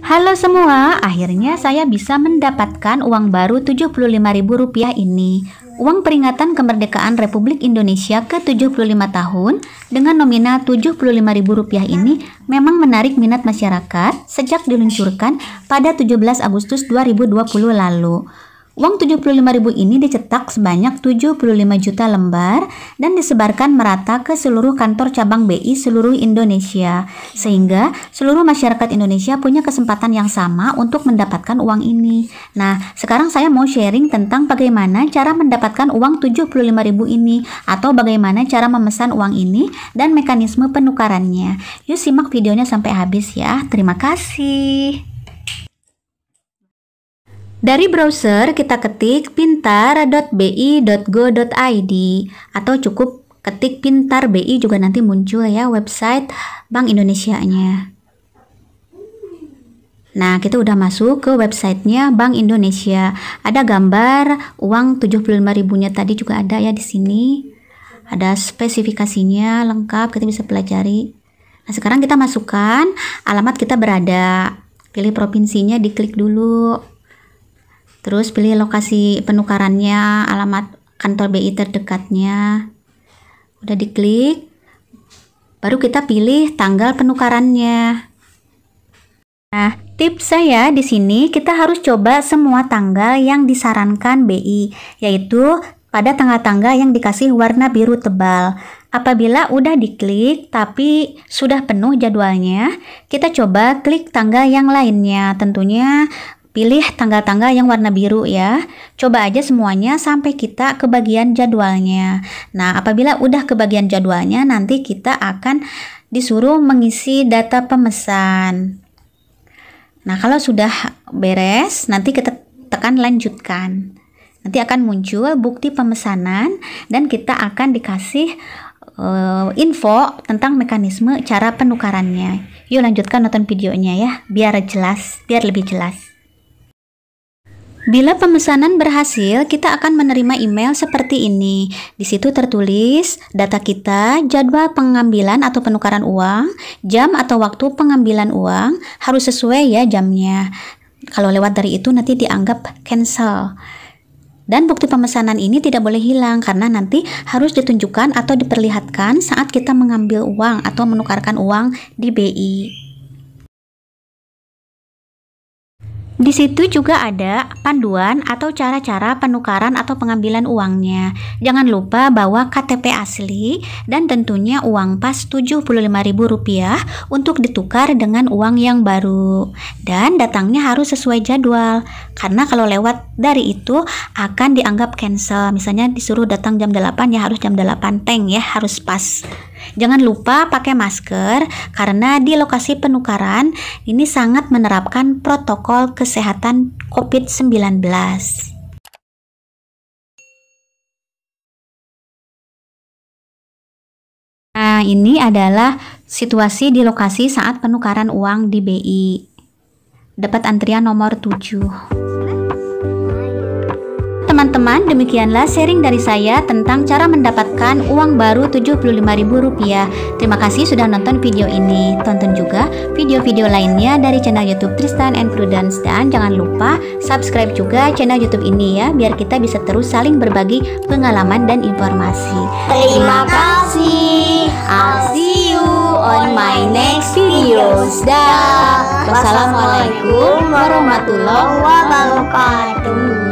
Halo semua, akhirnya saya bisa mendapatkan uang baru Rp75.000 ini. Uang peringatan kemerdekaan Republik Indonesia ke-75 tahun dengan nominal Rp75.000 ini memang menarik minat masyarakat sejak diluncurkan pada 17 Agustus 2020 lalu. Uang 75.000 ini dicetak sebanyak 75 juta lembar dan disebarkan merata ke seluruh kantor cabang BI seluruh Indonesia sehingga seluruh masyarakat Indonesia punya kesempatan yang sama untuk mendapatkan uang ini. Nah, sekarang saya mau sharing tentang bagaimana cara mendapatkan uang 75.000 ini atau bagaimana cara memesan uang ini dan mekanisme penukarannya. Yuk simak videonya sampai habis ya. Terima kasih. Dari browser kita ketik pintar.bi.go.id atau cukup ketik pintar BI juga nanti muncul ya website Bank Indonesia-nya. Nah, kita udah masuk ke websitenya Bank Indonesia. Ada gambar uang 75 ribunya tadi juga ada ya di sini. Ada spesifikasinya lengkap, kita bisa pelajari. Nah, sekarang kita masukkan alamat kita berada. Pilih provinsinya, diklik dulu. Terus pilih lokasi penukarannya, alamat kantor BI terdekatnya. Udah diklik. Baru kita pilih tanggal penukarannya. Nah, tips saya di sini kita harus coba semua tanggal yang disarankan BI, yaitu pada tanggal-tanggal yang dikasih warna biru tebal. Apabila udah diklik tapi sudah penuh jadwalnya, kita coba klik tanggal yang lainnya. Tentunya Pilih tangga-tangga yang warna biru ya. Coba aja semuanya sampai kita ke bagian jadwalnya. Nah, apabila udah ke bagian jadwalnya, nanti kita akan disuruh mengisi data pemesan. Nah, kalau sudah beres, nanti kita tekan lanjutkan. Nanti akan muncul bukti pemesanan dan kita akan dikasih uh, info tentang mekanisme cara penukarannya. Yuk lanjutkan nonton videonya ya, biar jelas, biar lebih jelas. Bila pemesanan berhasil, kita akan menerima email seperti ini. Di situ tertulis data kita, jadwal pengambilan atau penukaran uang, jam atau waktu pengambilan uang, harus sesuai ya jamnya. Kalau lewat dari itu nanti dianggap cancel. Dan bukti pemesanan ini tidak boleh hilang karena nanti harus ditunjukkan atau diperlihatkan saat kita mengambil uang atau menukarkan uang di BI. Di situ juga ada panduan atau cara-cara penukaran atau pengambilan uangnya. Jangan lupa bawa KTP asli dan tentunya uang pas Rp75.000 untuk ditukar dengan uang yang baru. Dan datangnya harus sesuai jadwal karena kalau lewat dari itu akan dianggap cancel. Misalnya disuruh datang jam 8 ya harus jam 8 teng ya harus pas. Jangan lupa pakai masker karena di lokasi penukaran ini sangat menerapkan protokol kesehatan COVID-19. Nah, ini adalah situasi di lokasi saat penukaran uang di BI. Dapat antrian nomor 7 teman-teman, demikianlah sharing dari saya tentang cara mendapatkan uang baru Rp75.000. Terima kasih sudah nonton video ini. Tonton juga video-video lainnya dari channel YouTube Tristan and Prudence dan jangan lupa subscribe juga channel YouTube ini ya biar kita bisa terus saling berbagi pengalaman dan informasi. Terima kasih. I'll see you on my next videos. Dah. Wassalamualaikum warahmatullahi wabarakatuh.